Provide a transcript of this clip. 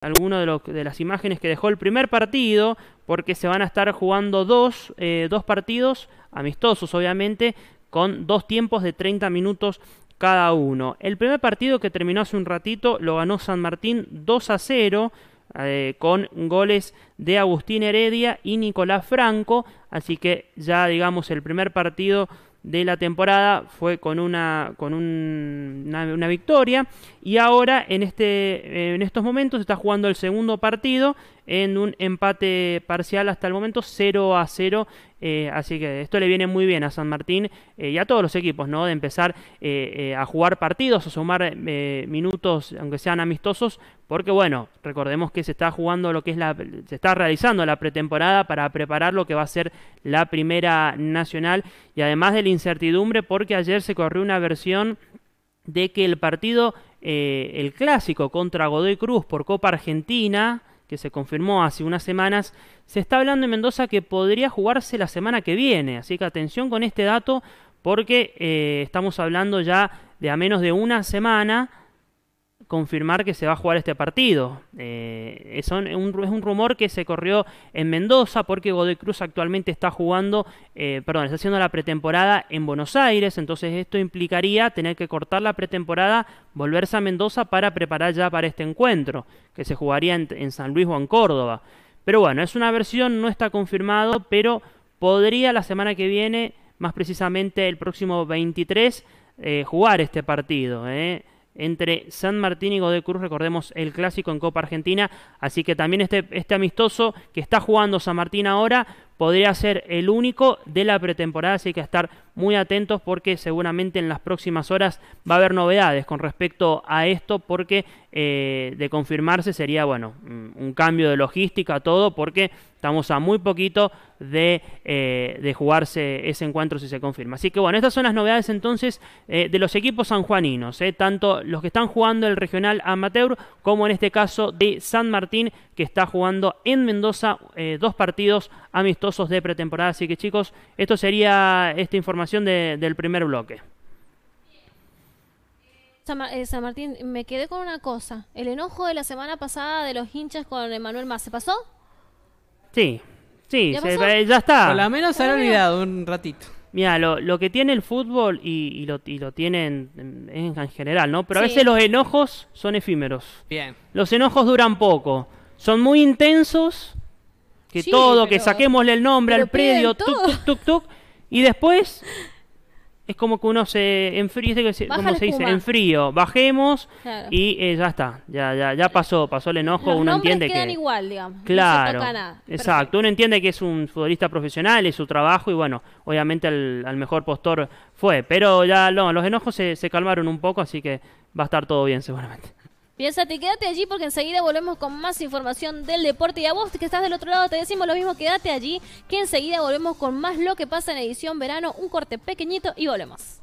algunas de, de las imágenes que dejó el primer partido, porque se van a estar jugando dos, eh, dos partidos amistosos, obviamente, con dos tiempos de 30 minutos cada uno. El primer partido que terminó hace un ratito lo ganó San Martín 2 a 0. Eh, con goles de Agustín Heredia y Nicolás Franco, así que ya digamos el primer partido de la temporada fue con una, con una, victoria y ahora en, este, en estos momentos está jugando el segundo partido en un empate parcial hasta el momento 0 a 0. Eh, así que esto le viene muy bien a San Martín eh, y a todos los equipos, ¿no? De empezar eh, a jugar partidos, a sumar minutos, aunque sean amistosos, porque bueno, recordemos que se está jugando lo que es la, se está realizando la pretemporada para preparar lo que va a ser la primera nacional y además de la incertidumbre, porque ayer se corrió una versión de que el partido, el clásico contra Godoy Cruz por Copa Argentina, que se confirmó hace unas semanas, se está hablando en Mendoza que podría jugarse la semana que viene. Así que atención con este dato porque eh, estamos hablando ya de a menos de una semana confirmar que se va a jugar este partido. Eh, es, un, es, un, rumor que se corrió en Mendoza porque Godoy Cruz actualmente está jugando, eh, perdón, está haciendo la pretemporada en Buenos Aires, entonces esto implicaría tener que cortar la pretemporada, volverse a Mendoza para preparar ya para este encuentro, que se jugaría en, San Luis o en Córdoba. Pero bueno, es una versión, no está confirmado, pero podría la semana que viene, más precisamente el próximo 23, eh, jugar este partido. ¿eh? entre San Martín y Godoy Cruz, recordemos el clásico en Copa Argentina, así que también este, este amistoso que está jugando San Martín ahora podría ser el único de la pretemporada, así que estar muy atentos porque seguramente en las próximas horas va a haber novedades con respecto a esto, porque eh, de confirmarse sería, bueno, mm, un cambio de logística, todo, porque Estamos a muy poquito eh, de, jugarse ese encuentro si se confirma. Así que bueno, estas son las novedades entonces eh, de los equipos sanjuaninos, eh, tanto los que están jugando el regional amateur como en este caso de San Martín que está jugando en Mendoza eh, dos partidos amistosos de pretemporada. Así que chicos, esto sería esta información del primer bloque. San, Martín, me quedé con una cosa. El enojo de la semana pasada de los hinchas con Emanuel Más, ¿se pasó? Sí, sí, ¿Ya, está. Por lo menos se han olvidado un ratito. Mira, lo, que tiene el fútbol y, lo, y lo tienen en, general, ¿no? Pero a veces los enojos son efímeros. Bien. Los enojos duran poco. Son muy intensos, que todo, que saquemosle el nombre al predio, tuk, tuk, tuk, tuk, y después es como que uno se enfría, como se dice, en frío, bajemos y eh, ya está, ya, ya, ya pasó, pasó el enojo, uno entiende que... igual, digamos. Claro, exacto, uno entiende que es un futbolista profesional, es su trabajo y bueno, obviamente al, al mejor postor fue, pero ya no, los enojos se, se calmaron un poco, así que va a estar todo bien seguramente. Piénsate, quédate allí porque enseguida volvemos con más información del deporte. Y a vos que estás del otro lado te decimos lo mismo, quédate allí que enseguida volvemos con más lo que pasa en edición verano, un corte pequeñito y volvemos.